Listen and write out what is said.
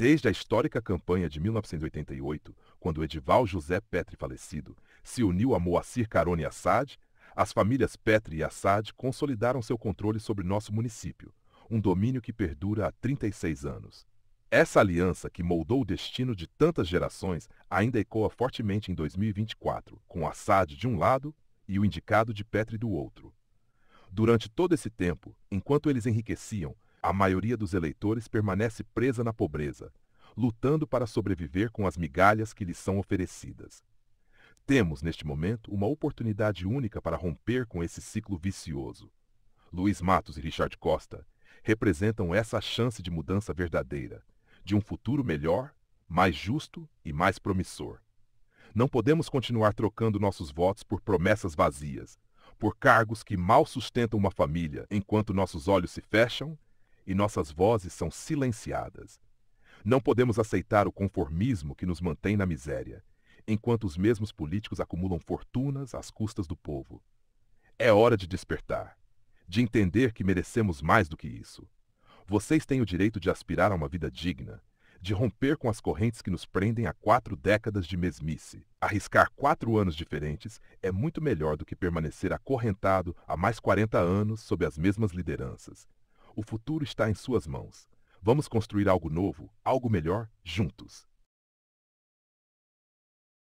Desde a histórica campanha de 1988, quando Edival José Petri falecido se uniu a Moacir Carone Assad, as famílias Petri e Assad consolidaram seu controle sobre nosso município, um domínio que perdura há 36 anos. Essa aliança que moldou o destino de tantas gerações ainda ecoa fortemente em 2024, com Assad de um lado e o indicado de Petri do outro. Durante todo esse tempo, enquanto eles enriqueciam, a maioria dos eleitores permanece presa na pobreza, lutando para sobreviver com as migalhas que lhes são oferecidas. Temos, neste momento, uma oportunidade única para romper com esse ciclo vicioso. Luiz Matos e Richard Costa representam essa chance de mudança verdadeira, de um futuro melhor, mais justo e mais promissor. Não podemos continuar trocando nossos votos por promessas vazias, por cargos que mal sustentam uma família, enquanto nossos olhos se fecham e nossas vozes são silenciadas. Não podemos aceitar o conformismo que nos mantém na miséria, enquanto os mesmos políticos acumulam fortunas às custas do povo. É hora de despertar, de entender que merecemos mais do que isso. Vocês têm o direito de aspirar a uma vida digna, de romper com as correntes que nos prendem a quatro décadas de mesmice. Arriscar quatro anos diferentes é muito melhor do que permanecer acorrentado há mais 40 anos sob as mesmas lideranças, o futuro está em suas mãos. Vamos construir algo novo, algo melhor, juntos.